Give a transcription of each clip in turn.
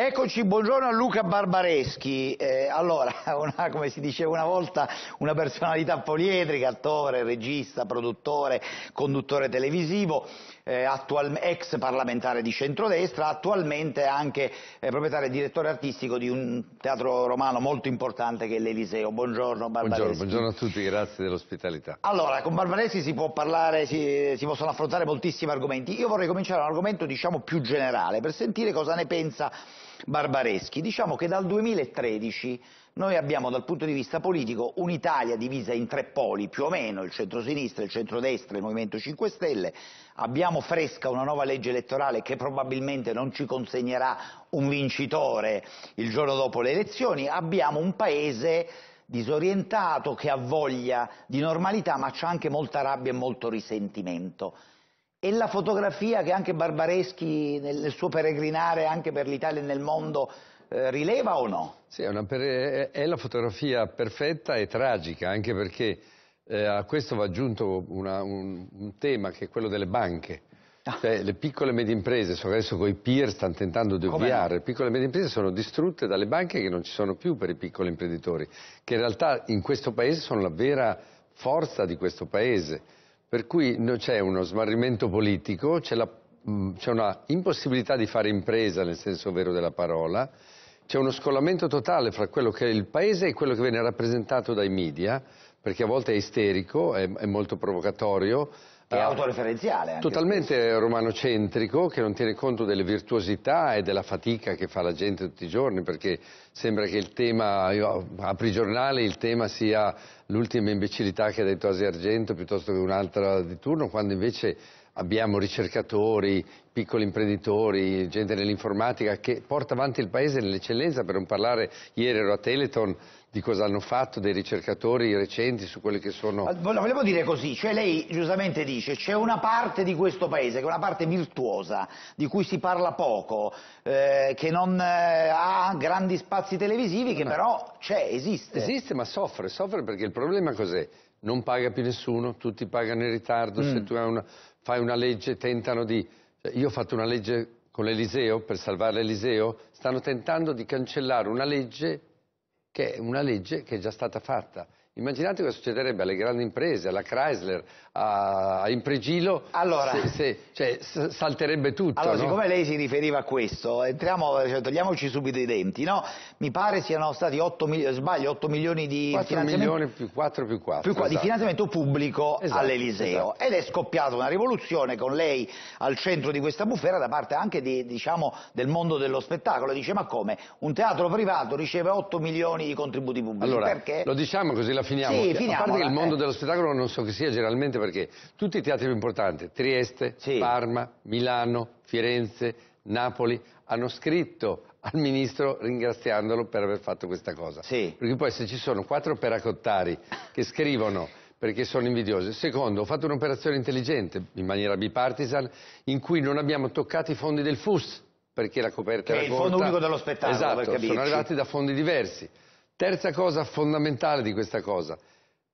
Eccoci, buongiorno a Luca Barbareschi, eh, allora, una, come si diceva una volta, una personalità poliedrica, attore, regista, produttore, conduttore televisivo, eh, attual, ex parlamentare di centrodestra, attualmente anche eh, proprietario e direttore artistico di un teatro romano molto importante che è l'Eliseo. Buongiorno Barbareschi. Buongiorno, buongiorno, a tutti, grazie dell'ospitalità. Allora, con Barbareschi si, parlare, si, si possono affrontare moltissimi argomenti, io vorrei cominciare da un argomento diciamo più generale per sentire cosa ne pensa barbareschi. Diciamo che dal 2013 noi abbiamo dal punto di vista politico un'Italia divisa in tre poli, più o meno, il centrosinistra, il centrodestra e il Movimento 5 Stelle, abbiamo fresca una nuova legge elettorale che probabilmente non ci consegnerà un vincitore il giorno dopo le elezioni, abbiamo un paese disorientato che ha voglia di normalità ma c'è anche molta rabbia e molto risentimento. E la fotografia che anche Barbareschi nel, nel suo peregrinare anche per l'Italia e nel mondo eh, rileva o no? Sì, è, per... è, la fotografia perfetta e tragica, anche perché eh, a questo va aggiunto una, un, un, tema che è quello delle banche. Ah. Cioè, le piccole e medie imprese, adesso con i peer stanno tentando di ovviare, le piccole e medie imprese sono distrutte dalle banche che non ci sono più per i piccoli imprenditori, che in realtà in questo paese sono la vera forza di questo paese per cui non c'è uno smarrimento politico, mm, c'è, una impossibilità di fare impresa nel senso vero della parola, c'è uno scollamento totale fra quello che è il paese e quello che viene rappresentato dai media, perché a volte è isterico, è, è molto provocatorio, che è ah, eh. autoreferenziale. Totalmente romanocentrico, che non tiene conto delle virtuosità e della fatica che fa la gente tutti i giorni, perché sembra che il tema, io apri giornale, il tema sia l'ultima imbecillità che ha detto Asi Argento piuttosto che un'altra di turno, quando invece abbiamo ricercatori, piccoli imprenditori, gente nell'informatica che porta avanti il paese nell'eccellenza, per non parlare, ieri ero a Teleton, di cosa hanno fatto dei ricercatori recenti su quelli che sono... Ma volevo dire così, cioè lei giustamente dice c'è una parte di questo paese che è una parte virtuosa, di cui si parla poco, eh, che non eh, ha grandi spazi televisivi, che no. però c'è, esiste. Esiste ma soffre, soffre perché il problema cos'è? non paga più nessuno, tutti pagano in ritardo, mm. se tu una, fai una legge tentano di... Cioè, io ho fatto una legge con l'Eliseo per salvare l'Eliseo, stanno tentando di cancellare una legge che è una legge che è già stata fatta. Immaginate cosa succederebbe alle grandi imprese, alla Chrysler, a, a Impregilo, allora, se, se, cioè, salterebbe tutto. Allora, no? siccome lei si riferiva a questo, entriamo, cioè, togliamoci subito i denti, no? Mi pare siano stati 8, sbaglio, 8 milioni di 4 milioni più 4 più 4. Più 4 esatto. di finanziamento pubblico esatto, all'Eliseo. Esatto. Ed è scoppiata una rivoluzione con lei al centro di questa bufera da parte anche di, diciamo, del mondo dello spettacolo. Dice, ma come? Un teatro privato riceve 8 milioni di contributi pubblici. Allora, Perché? lo diciamo così la finiamo. Sì, finiamo. A parte che il eh. mondo dello spettacolo non so che sia generalmente perché tutti i teatri più importanti, Trieste, sì. Parma, Milano, Firenze, Napoli, hanno scritto al ministro ringraziandolo per aver fatto questa cosa. Sì. Perché poi se ci sono quattro peracottari che scrivono perché sono invidiosi. Secondo, ho fatto un'operazione intelligente, in maniera bipartisan, in cui non abbiamo toccato i fondi del FUS, perché la coperta che era corta. Che è il fondo unico dello spettacolo, Esatto, sono arrivati da fondi diversi. Terza cosa fondamentale di questa cosa.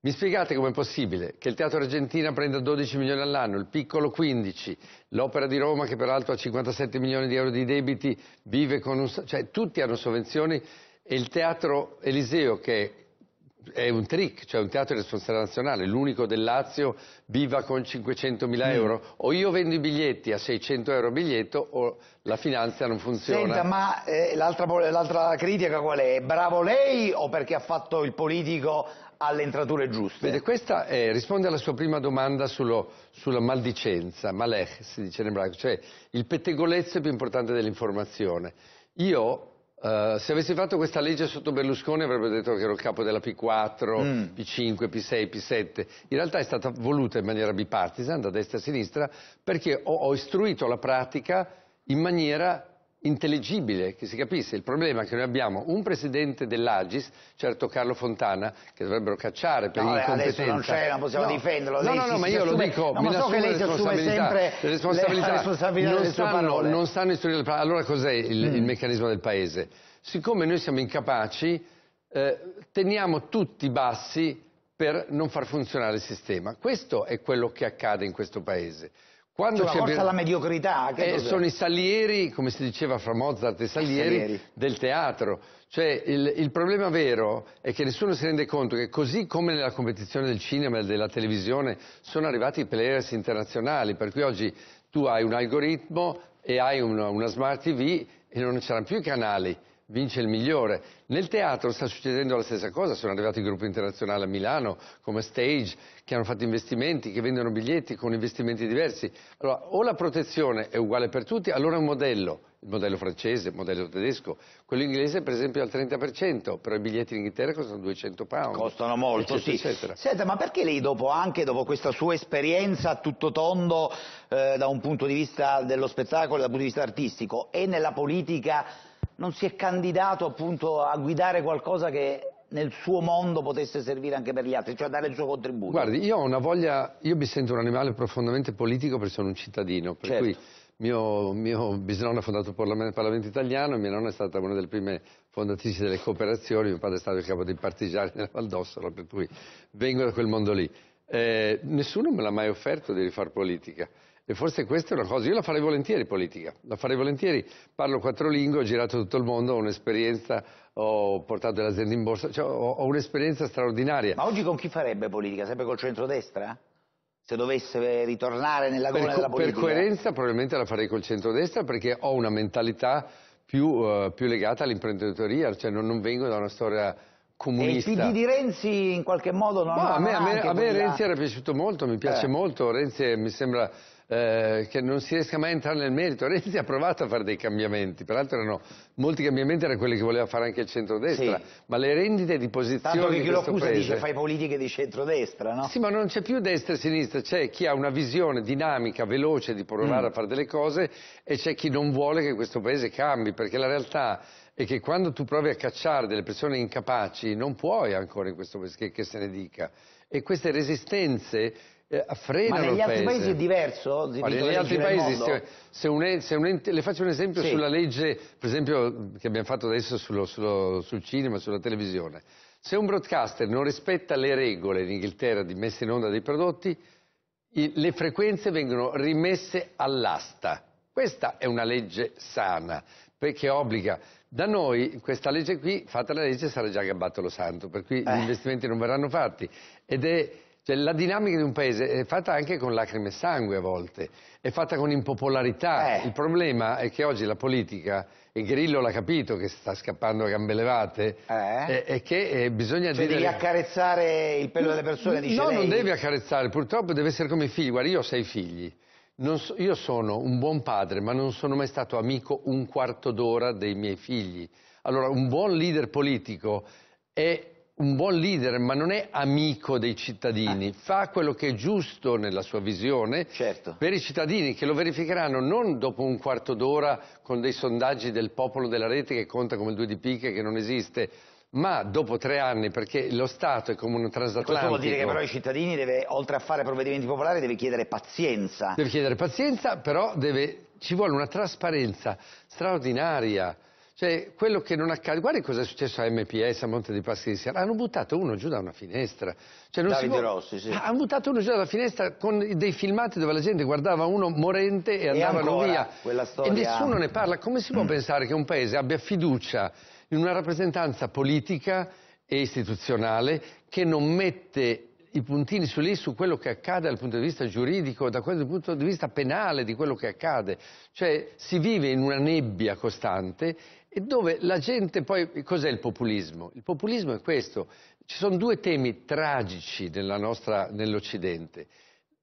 Mi spiegate com'è possibile che il Teatro Argentina prenda 12 milioni all'anno, il Piccolo 15, l'Opera di Roma che peraltro ha 57 milioni di euro di debiti, vive con un... cioè tutti hanno sovvenzioni e il Teatro Eliseo che è è un trick, cioè un teatro di responsabilità nazionale, l'unico del Lazio viva con 500.000 mm. euro, o io vendo i biglietti a 600 euro biglietto o la finanza non funziona. Senta, ma eh, l'altra critica qual è? Bravo lei o perché ha fatto il politico alle entrature giuste? Vede, questa è, eh, risponde alla sua prima domanda sullo, sulla maldicenza, malech si dice in ebraico, cioè il pettegolezzo è più importante dell'informazione. Io eh, se avessi fatto questa legge sotto Berlusconi avrebbe detto che ero il capo della P4, mm. P5, P6, P7. In realtà è stata voluta in maniera bipartisan, da destra a sinistra, perché ho, ho istruito la pratica in maniera intellegibile, che si capisse. Il problema è che noi abbiamo un presidente dell'Agis, certo Carlo Fontana, che dovrebbero cacciare per no, incompetenza. non c'è, non possiamo no. difenderlo. No, lei no, no, ma io assume... lo dico, no, mi so che lei si assume sempre le responsabilità, le responsabilità non, stanno, non stanno istruire... Allora cos'è il, mm. il meccanismo del Paese? Siccome noi siamo incapaci, eh, teniamo tutti bassi per non far funzionare il sistema. Questo è quello che accade in questo Paese. Quando cioè, la forza alla mediocrità. Eh, sono i salieri, come si diceva fra Mozart e Salieri, salieri. del teatro. Cioè, il, il, problema vero è che nessuno si rende conto che così come nella competizione del cinema e della televisione sono arrivati i players internazionali, per cui oggi tu hai un algoritmo e hai una, una smart TV e non c'erano più i canali vince il migliore. Nel teatro sta succedendo la stessa cosa, sono arrivati gruppi internazionali a Milano come Stage che hanno fatto investimenti, che vendono biglietti con investimenti diversi. Allora, o la protezione è uguale per tutti, allora è un modello, il modello francese, il modello tedesco, quello inglese per esempio è al 30%, però i biglietti in Inghilterra costano 200 pound. Costano molto, eccetera, sì. Eccetera. Senta, ma perché lei dopo, anche dopo questa sua esperienza a tutto tondo eh, da un punto di vista dello spettacolo, dal punto di vista artistico e nella politica non si è candidato appunto a guidare qualcosa che nel suo mondo potesse servire anche per gli altri, cioè dare il suo contributo? Guardi, io ho una voglia, io mi sento un animale profondamente politico perché sono un cittadino, per certo. cui mio, mio, bisnonno ha fondato il Parlamento, Parlamento, italiano, mia nonna è stata una delle prime fondatrici delle cooperazioni, mio padre è stato il capo dei partigiani della Valdossero, per cui vengo da quel mondo lì. Eh, nessuno me l'ha mai offerto di rifare politica. E forse questa è una cosa, io la farei volentieri politica, la farei volentieri, parlo quattro lingue, ho girato tutto il mondo, ho un'esperienza, ho portato le aziende in borsa, cioè ho, ho un'esperienza straordinaria. Ma oggi con chi farebbe politica? Sempre col centrodestra? se dovesse ritornare nella gola della politica? Per coerenza probabilmente la farei col centrodestra perché ho una mentalità più, uh, più legata all'imprenditoria, cioè non, non, vengo da una storia comunista. E il PD di Renzi in qualche modo non Ma no, a me, a me, a me Renzi era piaciuto molto, mi piace eh. molto, Renzi mi sembra eh, che non si riesca mai a entrare nel merito. Renzi ha provato a fare dei cambiamenti, peraltro erano molti cambiamenti erano quelli che voleva fare anche il centrodestra, sì. ma le rendite di posizione Tanto che chi lo accusa paese... dice fai politiche di centrodestra, no? Sì, ma non c'è più destra e sinistra, c'è chi ha una visione dinamica, veloce di provare mm. a fare delle cose e c'è chi non vuole che questo paese cambi, perché la realtà è che quando tu provi a cacciare delle persone incapaci non puoi ancora in questo paese che, che se ne dica. E queste resistenze eh, frena Ma negli l'offesa. altri paesi è diverso? Dico, negli altri paesi, se, se un, se un ente, le faccio un esempio sì. sulla legge, per esempio, che abbiamo fatto adesso sullo, sullo, sul cinema, sulla televisione. Se un broadcaster non rispetta le regole in Inghilterra di messa in onda dei prodotti, i, le frequenze vengono rimesse all'asta. Questa è una legge sana, perché obbliga. Da noi questa legge qui, fatta la legge, sarà già gabbato lo santo, per cui eh. gli investimenti non verranno fatti. Ed è cioè, la dinamica di un paese è fatta anche con lacrime e sangue a volte, è fatta con impopolarità. Eh. Il problema è che oggi la politica, e Grillo l'ha capito che sta scappando a gambe levate, eh. è, è, che eh, bisogna cioè, dire... devi accarezzare il pelo delle persone, dice No, lei. non devi accarezzare, purtroppo deve essere come i figli. Guarda, io ho sei figli. So, io sono un buon padre, ma non sono mai stato amico un quarto d'ora dei miei figli. Allora, un buon leader politico è un buon leader, ma non è amico dei cittadini, ah. fa quello che è giusto nella sua visione certo. per i cittadini che lo verificheranno non dopo un quarto d'ora con dei sondaggi del popolo della rete che conta come due di picche che non esiste, ma dopo tre anni, perché lo Stato è come un transatlantico... Questo vuol dire che però i cittadini deve, oltre a fare provvedimenti popolari, deve chiedere pazienza. Deve chiedere pazienza, però deve, ci vuole una trasparenza straordinaria cioè, quello che non accade, guarda cosa è successo a MPS, a Monte dei Paschi di Siena, hanno buttato uno giù da una finestra. Cioè, non Davide può... Rossi, sì. Hanno buttato uno giù dalla finestra con dei filmati dove la gente guardava uno morente e, e andavano via. Storia... E nessuno ne parla. Come si può mm. pensare che un paese abbia fiducia in una rappresentanza politica e istituzionale che non mette i puntini su lì su quello che accade dal punto di vista giuridico, da quel punto di vista penale di quello che accade. Cioè si vive in una nebbia costante e dove la gente poi... Cos'è il populismo? Il populismo è questo. Ci sono due temi tragici nell'Occidente.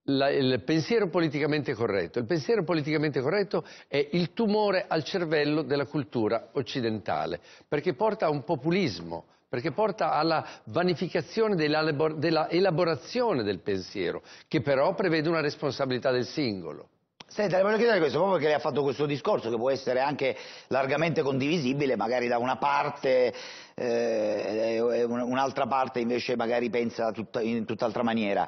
Nell il pensiero politicamente corretto. Il pensiero politicamente corretto è il tumore al cervello della cultura occidentale, perché porta a un populismo, perché porta alla vanificazione dell'elaborazione dell del pensiero, che però prevede una responsabilità del singolo. Senta, le voglio chiedere questo, proprio perché lei ha fatto questo discorso che può essere anche largamente condivisibile, magari da una parte eh, un'altra parte invece magari pensa tutta, in tutt'altra maniera.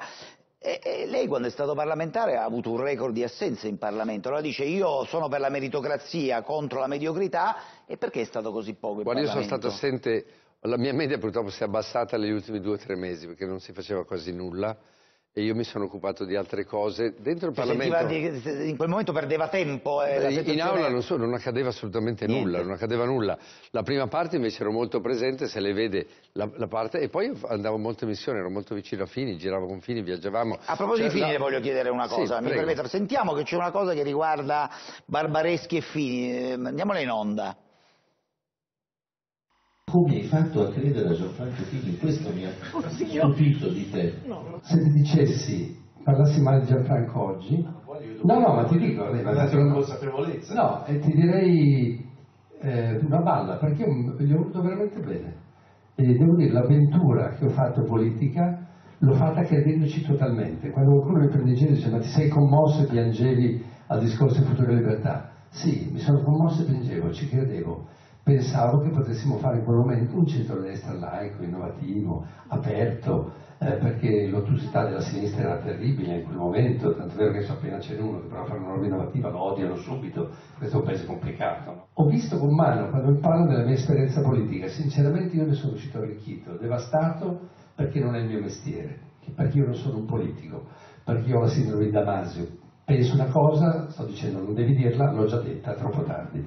E, e lei quando è stato parlamentare ha avuto un record di assenze in Parlamento, allora dice io sono per la meritocrazia contro la mediocrità e perché è stato così poco in Guarda, Parlamento? io sono stato assente, la mia media purtroppo si è abbassata negli ultimi due o tre mesi perché non si faceva quasi nulla e io mi sono occupato di altre cose. Dentro il Parlamento... Di, in quel momento perdeva tempo. Eh, eh in, in aula non, so, non, accadeva assolutamente Niente. nulla, non accadeva nulla. La prima parte invece ero molto presente, se le vede la, la parte... E poi andavo molto in missione, ero molto vicino a Fini, giravo con Fini, viaggiavamo. A proposito cioè, di Fini la... voglio chiedere una cosa, sì, mi prego. Sentiamo che c'è una cosa che riguarda Barbareschi e Fini. Ehm, Andiamola in onda come hai fatto a credere a Gianfranco Fini? Questo mi ha stupito di te. Se ti dicessi, parlassi male di Gianfranco oggi, ah, no, no, ma ti dico, lei, ma una consapevolezza. No, e ti direi eh, una balla, perché gli ho voluto veramente bene. E devo dire, l'avventura che ho fatto politica l'ho fatta credendoci totalmente. Quando qualcuno mi prende in giro e dice, ma ti sei commosso e piangevi al discorso di futura libertà? Sì, mi sono commosso e piangevo, ci credevo pensavo che potessimo fare in quel momento un centro-destra laico, innovativo, aperto, eh, perché l'ottusità della sinistra era terribile in quel momento, tanto vero che so appena c'è uno che prova a fare una roba innovativa lo odiano subito, questo è un paese complicato. No? Ho visto con mano, quando mi parlo della mia esperienza politica, sinceramente io ne sono uscito arricchito, devastato perché non è il mio mestiere, perché io non sono un politico, perché io ho la sindrome di Damasio, penso una cosa, sto dicendo non devi dirla, l'ho già detta, troppo tardi.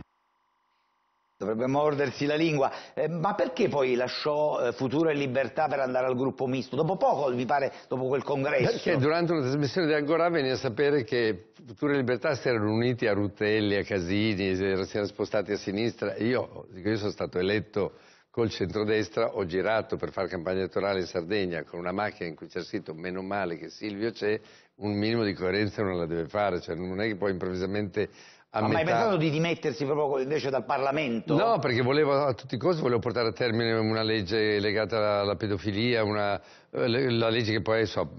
Dovrebbe mordersi la lingua. Eh, ma perché poi lasciò eh, Futuro e Libertà per andare al gruppo misto? Dopo poco, mi pare, dopo quel congresso. Perché durante una trasmissione di Agorà venne a sapere che Futuro e Libertà si erano uniti a Rutelli, a Casini, si erano spostati a sinistra. Io, io sono stato eletto col centrodestra, ho girato per fare campagna elettorale in Sardegna con una macchina in cui c'è scritto meno male che Silvio c'è, un minimo di coerenza non la deve fare, cioè non è che poi improvvisamente ma metà... mai pensato di dimettersi proprio invece dal Parlamento? No, perché volevo a tutti i costi volevo portare a termine una legge legata alla, alla pedofilia, una, eh, la legge che poi so,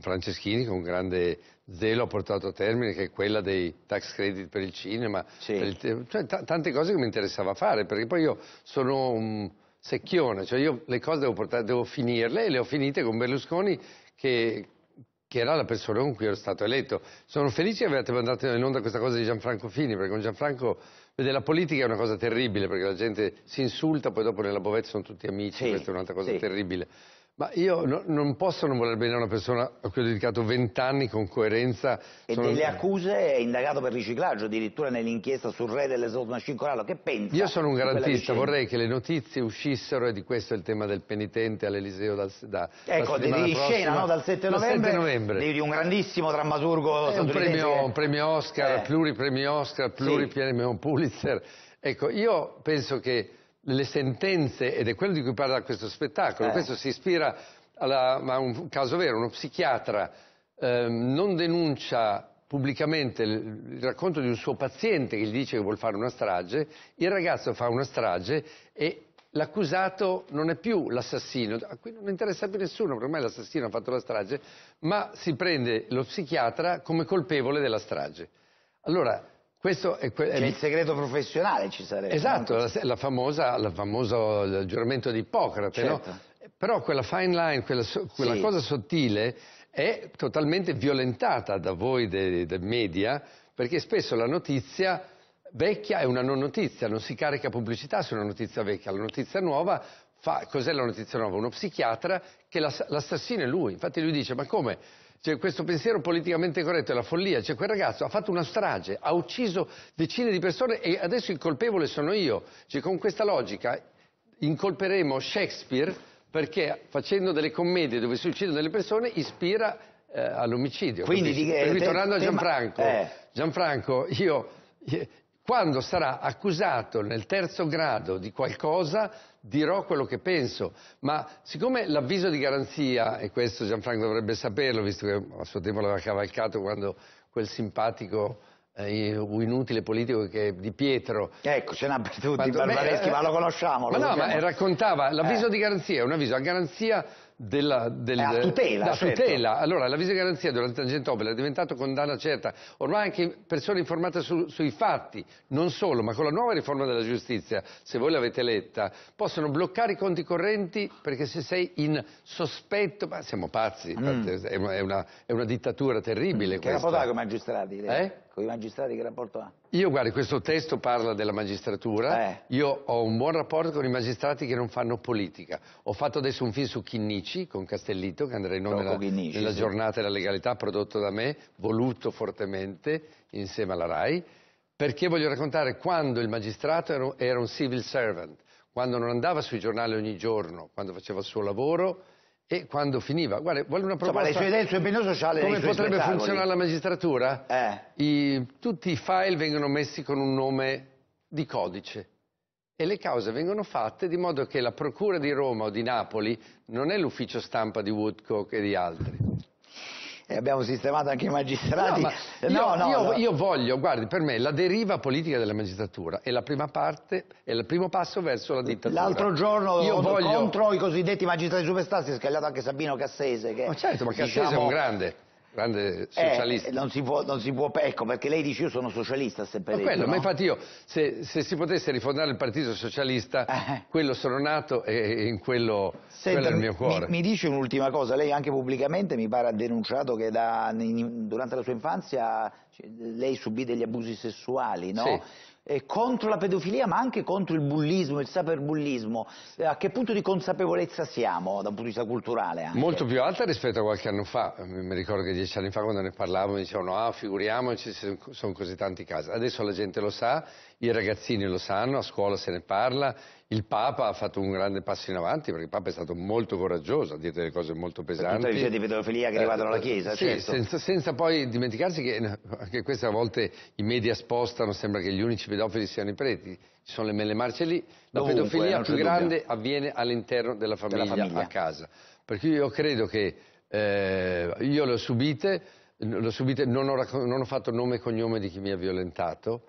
Franceschini con grande zelo ha portato a termine, che è quella dei tax credit per il cinema, sì. per il, cioè tante cose che mi interessava fare, perché poi io sono un secchione, cioè io le cose devo, portare, devo finirle e le ho finite con Berlusconi che che era la persona con cui ero stato eletto. Sono felice che avete mandato in onda questa cosa di Gianfranco Fini, perché con Gianfranco, vede, la politica è una cosa terribile, perché la gente si insulta, poi dopo nella bovetta sono tutti amici, sì, questa è un'altra cosa sì. terribile. Ma io no, non posso non voler bene a una persona a cui ho dedicato vent'anni con coerenza. E sono... delle accuse è indagato per riciclaggio, addirittura nell'inchiesta sul re dell'esodo Corallo. Che pensa? Io sono un garantista, vorrei che le notizie uscissero, e di questo è il tema del penitente all'Eliseo dal da, Ecco, di scena no? dal 7 novembre, 7 novembre. di un grandissimo drammaturgo eh, un, premio, un premio, Oscar, eh. pluripremio Oscar, pluripremio sì. Pulitzer. Ecco, io penso che le sentenze, ed è quello di cui parla questo spettacolo, eh. questo si ispira alla, a un caso vero, uno psichiatra eh, non denuncia pubblicamente il racconto di un suo paziente che gli dice che vuole fare una strage, il ragazzo fa una strage e l'accusato non è più l'assassino, a cui non interessa più nessuno, perché ormai l'assassino ha fatto la strage, ma si prende lo psichiatra come colpevole della strage. Allora, questo è que- cioè il segreto professionale ci sarebbe. Esatto, no? la, la famosa, la famoso il giuramento di Ippocrate, certo. no? Però quella fine line, quella, quella sì. cosa sottile è totalmente violentata da voi dei, dei media perché spesso la notizia vecchia è una non notizia, non si carica pubblicità su una notizia vecchia, la notizia nuova fa, cos'è la notizia nuova? Uno psichiatra che l'assassino è lui, infatti lui dice ma come? Cioè, questo pensiero politicamente corretto è la follia. Cioè, quel ragazzo ha fatto una strage, ha ucciso decine di persone e adesso il colpevole sono io. Cioè, con questa logica incolperemo Shakespeare perché facendo delle commedie dove si uccidono delle persone ispira eh, all'omicidio. Quindi, di, eh, per ritornando a Gianfranco, eh. Gianfranco, io eh, quando sarà accusato nel terzo grado di qualcosa, dirò quello che penso. Ma siccome l'avviso di garanzia, e questo Gianfranco dovrebbe saperlo, visto che a suo tempo l'aveva cavalcato quando quel simpatico eh, inutile politico che Di Pietro. Ecco, ce n'ha per tutti, Barbareschi, ma lo conosciamo. Lo no, conosciamo. ma raccontava l'avviso eh. di garanzia, è un avviso a garanzia della, del, a tutela, da certo. tutela. Allora, l'avviso di garanzia durante Tangentopoli è diventato condanna certa. Ormai anche persone informate su, sui fatti, non solo, ma con la nuova riforma della giustizia, se voi l'avete letta, possono bloccare i conti correnti perché se sei in sospetto, ma siamo pazzi, mm. è, una, è, una, dittatura terribile mm. Che rapporto ha con i magistrati? Eh? Con i magistrati che rapporto ha? Io, guardi, questo testo parla della magistratura, eh. io ho un buon rapporto con i magistrati che non fanno politica. Ho fatto adesso un film su Chinnici, con Castellito, che andrà in onda nella, Chinnici, nella sì. giornata della legalità, prodotto da me, voluto fortemente, insieme alla RAI, perché voglio raccontare quando il magistrato era un civil servant, quando non andava sui giornali ogni giorno, quando faceva il suo lavoro e quando finiva, guarda, vuole una proposta... Insomma, le sue idee, il suo impegno sociale... Come potrebbe funzionare la magistratura? Eh. I, tutti i file vengono messi con un nome di codice e le cause vengono fatte di modo che la procura di Roma o di Napoli non è l'ufficio stampa di Woodcock e di altri e abbiamo sistemato anche i magistrati. No, no, io, no, io, no, io, voglio, guardi, per me la deriva politica della magistratura è la prima parte, è il primo passo verso la dittatura. L'altro giorno io voglio... contro i cosiddetti magistrati superstati si è scagliato anche Sabino Cassese. Che, ma certo, ma diciamo Cassese diciamo, è un grande grande eh, socialista. Eh, non, si può, non si può, ecco perché lei dice io sono socialista sempre detto, quello, no? ma infatti io, se, se, si potesse rifondare il partito socialista, eh. quello sono nato e, in quello, Senta, quello è il mio cuore. Mi, mi dice un'ultima cosa, lei anche pubblicamente mi pare ha denunciato che da, in, durante la sua infanzia cioè, lei subì degli abusi sessuali, no? Sì eh, contro la pedofilia ma anche contro il bullismo, il cyberbullismo, eh, a che punto di consapevolezza siamo da un punto di vista culturale? Anche? Molto più alta rispetto a qualche anno fa, mi ricordo che dieci anni fa quando ne parlavamo dicevano ah figuriamoci ci sono così tanti casi, adesso la gente lo sa, i ragazzini lo sanno, a scuola se ne parla, il Papa ha fatto un grande passo in avanti perché il Papa è stato molto coraggioso, ha detto delle cose molto pesanti. Per tutte di pedofilia che eh, arrivano alla Chiesa, sì, certo. senza, senza, poi dimenticarsi che anche queste a volte i media spostano, sembra che gli unici pedofili siano i preti, ci sono le mele marce lì, la Dovunque, pedofilia più grande avviene all'interno della, della famiglia, a casa. Perché io credo che eh, io le ho subite non, ho non ho fatto nome e cognome di chi mi ha violentato,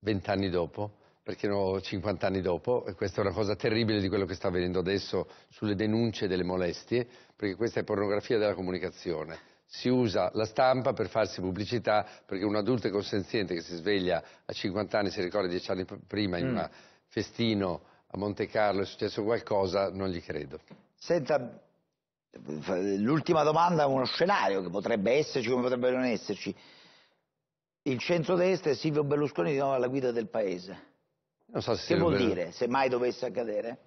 vent'anni dopo, perché no 50 anni dopo, e questa è una cosa terribile di quello che sta avvenendo adesso sulle denunce delle molestie, perché questa è pornografia della comunicazione. Si usa la stampa per farsi pubblicità, perché un adulto e consenziente che si sveglia a 50 anni, si ricorda 10 anni prima in mm. un festino a Monte Carlo è successo qualcosa, non gli credo. Senta, eh, l'ultima domanda è uno scenario che potrebbe esserci come potrebbe non esserci il centrodestra e Silvio Berlusconi di nuovo alla guida del paese. So che vuol dire, se mai dovesse accadere?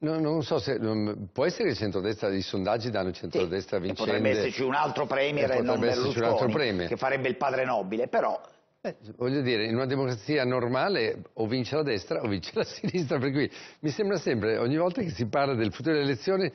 No, non so se non, può essere il centrodestra, i sondaggi danno il centrodestra sì, vincente. Potrebbe esserci un altro premier e, e non Berlusconi, un altro premier. che farebbe il padre nobile, però... Eh, voglio dire, in una democrazia normale o vince la destra o vince la sinistra, per cui mi sembra sempre, ogni volta che si parla del futuro delle elezioni,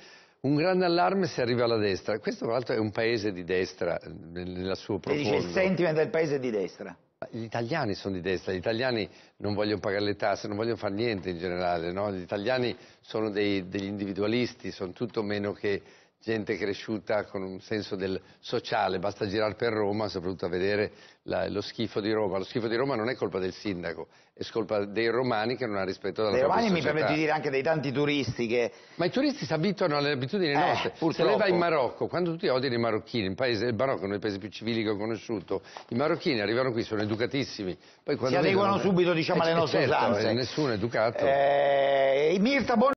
un grande allarme se arriva alla destra. Questo, tra l'altro, è un paese di destra nella sua profonda. Dice il sentiment del paese di destra. Gli italiani sono di destra, gli italiani non vogliono pagare le tasse, non vogliono fare niente in generale, no? Gli italiani sono dei, degli individualisti, sono tutto meno che gente cresciuta con un senso del sociale, basta girare per Roma, soprattutto a vedere la, lo schifo di Roma. Lo schifo di Roma non è colpa del sindaco, è colpa dei romani che non hanno rispettato la dei propria romani società. mi permetti di dire anche dei tanti turisti che... Ma i turisti si abituano alle abitudini eh, nostre. Purtroppo. Se lei va in Marocco, quando tutti odiano i marocchini, il, paese, del Marocco uno dei paesi più civili che ho conosciuto, i marocchini arrivano qui, sono educatissimi. si adeguano vedono... subito diciamo, eh, alle nostre certo, usanze. Eh, nessuno è educato. Eh, Mirta bon